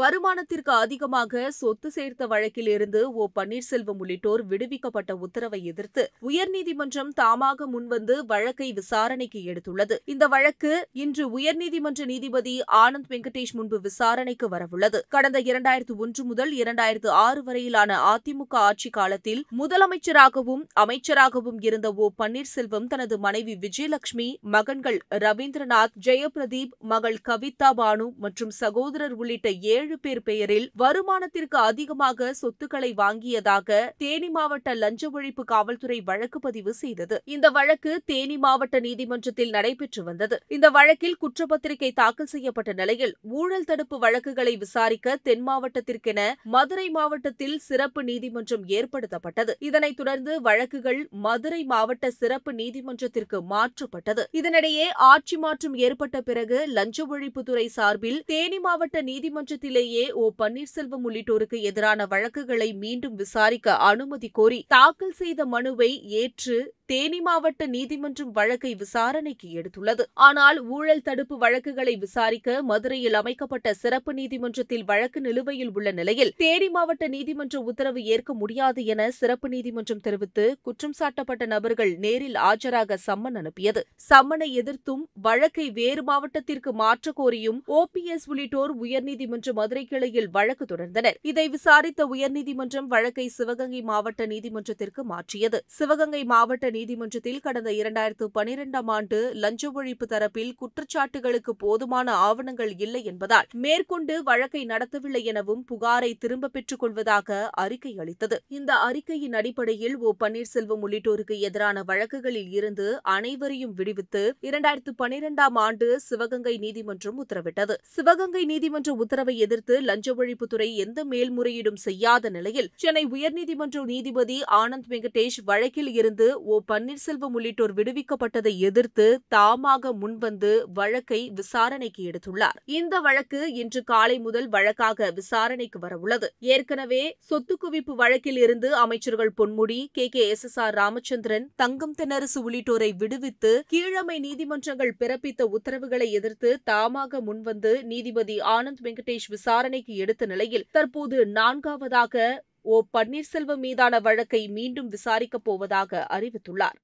வருமானத்திற்கு அதிகமாக சொத்து சேர்த்த வழக்கில் இருந்து ஓ பன்னீர்செல்வம் உள்ளிட்டோர் விடுவிக்கப்பட்ட உத்தரவை எதிர்த்து உயர்நீதிமன்றம் தாமாக முன்வந்து வழக்கை விசாரணைக்கு எடுத்துள்ளது இந்த வழக்கு இன்று உயர்நீதிமன்ற நீதிபதி ஆனந்த் வெங்கடேஷ் முன்பு விசாரணைக்கு வரவுள்ளது கடந்த இரண்டாயிரத்து ஒன்று முதல் இரண்டாயிரத்து ஆறு வரையிலான அதிமுக ஆட்சி காலத்தில் முதலமைச்சராகவும் அமைச்சராகவும் இருந்த ஓ பன்னீர்செல்வம் தனது மனைவி விஜயலட்சுமி மகன்கள் ரவீந்திரநாத் ஜெயபிரதீப் மகள் கவிதா பானு மற்றும் சகோதரர் உள்ளிட்ட ஏ ஏழு பேர் பெயரில் வருமானத்திற்கு அதிகமாக சொத்துக்களை வாங்கியதாக தேனி மாவட்ட லஞ்ச ஒழிப்பு காவல்துறை வழக்கு பதிவு செய்தது இந்த வழக்கு தேனி மாவட்ட நீதிமன்றத்தில் நடைபெற்று வந்தது இந்த வழக்கில் குற்றப்பத்திரிகை தாக்கல் செய்யப்பட்ட நிலையில் ஊழல் தடுப்பு வழக்குகளை விசாரிக்க தென் மாவட்டத்திற்கென மதுரை மாவட்டத்தில் சிறப்பு நீதிமன்றம் ஏற்படுத்தப்பட்டது இதனைத் தொடர்ந்து வழக்குகள் மதுரை மாவட்ட சிறப்பு நீதிமன்றத்திற்கு மாற்றப்பட்டது இதனிடையே ஆட்சி மாற்றம் ஏற்பட்ட பிறகு லஞ்ச ஒழிப்புத்துறை சார்பில் தேனி மாவட்ட நீதிமன்றத்தில் நேரத்திலேயே ஓ பன்னீர்செல்வம் உள்ளிட்டோருக்கு எதிரான வழக்குகளை மீண்டும் விசாரிக்க அனுமதி கோரி தாக்கல் செய்த மனுவை ஏற்று தேனி மாவட்ட நீதிமன்றம் வழக்கை விசாரணைக்கு எடுத்துள்ளது ஆனால் ஊழல் தடுப்பு வழக்குகளை விசாரிக்க மதுரையில் அமைக்கப்பட்ட சிறப்பு நீதிமன்றத்தில் வழக்கு நிலுவையில் உள்ள நிலையில் தேனி மாவட்ட நீதிமன்ற உத்தரவு ஏற்க முடியாது என சிறப்பு நீதிமன்றம் தெரிவித்து குற்றம் சாட்டப்பட்ட நபர்கள் நேரில் ஆஜராக சம்மன் அனுப்பியது சம்மனை எதிர்த்தும் வழக்கை வேறு மாவட்டத்திற்கு மாற்ற கோரியும் ஓபிஎஸ் உள்ளிட்டோர் உயர்நீதிமன்ற மதுரை கிளையில் வழக்கு தொடர்ந்தனர் இதை விசாரித்த உயர்நீதிமன்றம் வழக்கை சிவகங்கை மாவட்ட நீதிமன்றத்திற்கு மாற்றியது சிவகங்கை மாவட்ட நீதிமன்றத்தில் கடந்த இரண்டாயிரத்து பனிரெண்டாம் ஆண்டு லஞ்ச ஒழிப்பு தரப்பில் குற்றச்சாட்டுகளுக்கு போதுமான ஆவணங்கள் இல்லை என்பதால் மேற்கொண்டு வழக்கை நடத்தவில்லை எனவும் புகாரை திரும்ப பெற்றுக் கொள்வதாக அறிக்கை அளித்தது இந்த அறிக்கையின் அடிப்படையில் ஓ பன்னீர்செல்வம் உள்ளிட்டோருக்கு எதிரான வழக்குகளில் இருந்து அனைவரையும் விடுவித்து இரண்டாயிரத்து பனிரெண்டாம் ஆண்டு சிவகங்கை நீதிமன்றம் உத்தரவிட்டது சிவகங்கை நீதிமன்ற உத்தரவை எதிர்த்து லஞ்ச ஒழிப்புத்துறை எந்த மேல்முறையீடும் செய்யாத நிலையில் சென்னை உயர்நீதிமன்ற நீதிபதி ஆனந்த் வெங்கடேஷ் வழக்கில் இருந்து ஓ பன்னீர்செல்வம் உள்ளிட்டோர் விடுவிக்கப்பட்டதை எதிர்த்து தாமாக முன்வந்து வழக்கை விசாரணைக்கு எடுத்துள்ளார் இந்த வழக்கு இன்று காலை முதல் வழக்காக விசாரணைக்கு வரவுள்ளது ஏற்கனவே சொத்து குவிப்பு வழக்கில் இருந்து அமைச்சர்கள் Ponmudi K K S S R Ramachandran Thangam Thennarasu உள்ளிட்டோரை விடுவித்து கீழமை நீதிமன்றங்கள் பிறப்பித்த உத்தரவுகளை எதிர்த்து தாமாக முன்வந்து நீதிபதி ஆனந்த் வெங்கடேஷ் விசாரணைக்கு எடுத்த நிலையில் தற்போது நான்காவதாக ஓ பன்னீர்செல்வம் மீதான வழக்கை மீண்டும் விசாரிக்கப் போவதாக அறிவித்துள்ளார்